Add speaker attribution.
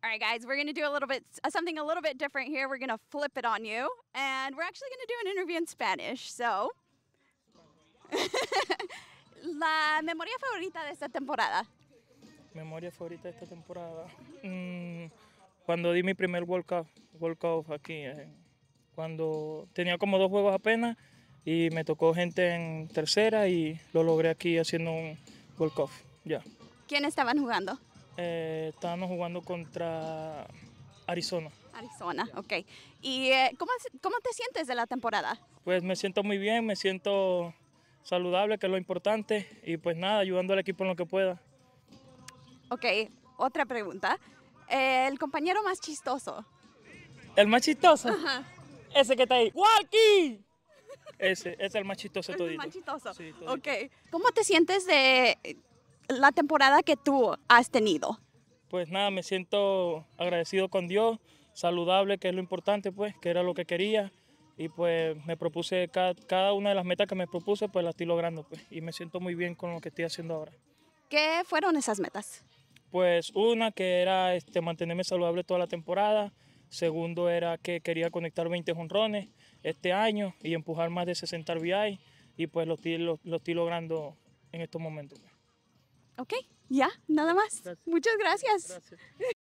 Speaker 1: All right, guys, we're going to do a little bit, something a little bit different here. We're going to flip it on you, and we're actually going to do an interview in Spanish. So, la memoria favorita de esta temporada.
Speaker 2: Memoria favorita de esta temporada.
Speaker 1: Mm,
Speaker 2: cuando di mi primer World Cup, World Cup aquí, eh, cuando tenía como dos juegos apenas y me tocó gente en tercera y lo logré aquí haciendo un World Cup. Ya.
Speaker 1: ¿Quién estaban jugando?
Speaker 2: Eh, estábamos jugando contra Arizona.
Speaker 1: Arizona, ok. ¿Y eh, ¿cómo, te sientes de la temporada?
Speaker 2: Pues me siento muy bien, me siento saludable, que es lo importante, y pues nada, ayudando al equipo en lo que pueda.
Speaker 1: Ok, otra pregunta. Eh, el compañero más chistoso.
Speaker 2: ¿El más chistoso? Ajá.
Speaker 1: Ese que está ahí. ¡Walkie!
Speaker 2: Ese, ese es el más chistoso de El más chistoso. Sí, Ok.
Speaker 1: ¿Cómo te sientes de la temporada que tú has tenido?
Speaker 2: Pues nada, me siento agradecido con Dios, saludable, que es lo importante, pues, que era lo que quería. Y pues me propuse, cada, una de las metas que me propuse, pues las estoy logrando, pues, y me siento muy bien con lo que estoy haciendo ahora.
Speaker 1: ¿Qué fueron esas metas?
Speaker 2: Pues una que era este, mantenerme saludable toda la temporada, segundo era que quería conectar 20 jonrones este año y empujar más de 60 RBI y pues lo estoy, estoy logrando en estos momentos.
Speaker 1: Ok, ya, nada más. Muchas gracias.